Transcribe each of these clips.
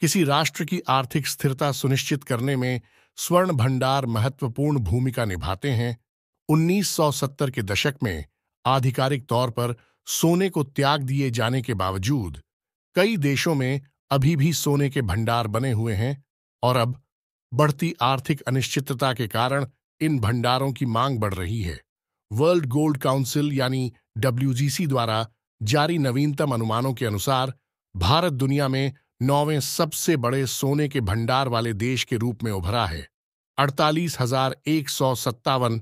किसी राष्ट्र की आर्थिक स्थिरता सुनिश्चित करने में स्वर्ण भंडार महत्वपूर्ण भूमिका निभाते हैं 1970 के दशक में आधिकारिक तौर पर सोने को त्याग दिए जाने के बावजूद कई देशों में अभी भी सोने के भंडार बने हुए हैं और अब बढ़ती आर्थिक अनिश्चितता के कारण इन भंडारों की मांग बढ़ रही है वर्ल्ड गोल्ड काउंसिल यानी डब्ल्यूजीसी द्वारा जारी नवीनतम अनुमानों के अनुसार भारत दुनिया में नौवें सबसे बड़े सोने के भंडार वाले देश के रूप में उभरा है अड़तालीस हजार एक सौ सत्तावन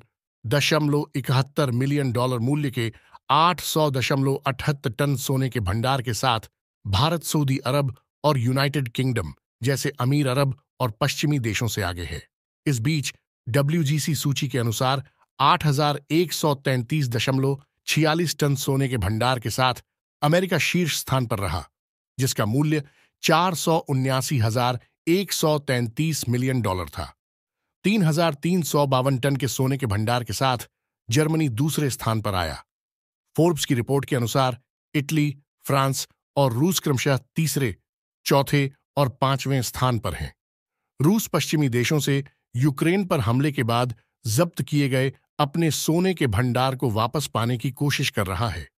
दशमलव इकहत्तर मिलियन डॉलर मूल्य के आठ सौ दशमलव अठहत्तर टन सोने के भंडार के साथ भारत सऊदी अरब और यूनाइटेड किंगडम जैसे अमीर अरब और पश्चिमी देशों से आगे है इस बीच डब्ल्यूजीसी सूची के अनुसार आठ हजार एक सौ तैंतीस दशमलव छियालीस टन सोने के भंडार के साथ अमेरिका शीर्ष स्थान पर रहा जिसका मूल्य चार सौ उन्यासी हजार एक सौ तैंतीस मिलियन डॉलर था तीन हजार तीन सौ बावन टन के सोने के भंडार के साथ जर्मनी दूसरे स्थान पर आया फोर्ब्स की रिपोर्ट के अनुसार इटली फ्रांस और रूस क्रमशः तीसरे चौथे और पांचवें स्थान पर हैं रूस पश्चिमी देशों से यूक्रेन पर हमले के बाद जब्त किए गए अपने सोने के भंडार को वापस पाने की कोशिश कर रहा है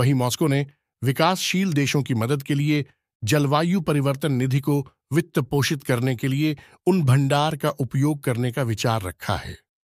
वहीं मॉस्को ने विकासशील देशों की मदद के लिए जलवायु परिवर्तन निधि को वित्त पोषित करने के लिए उन भंडार का उपयोग करने का विचार रखा है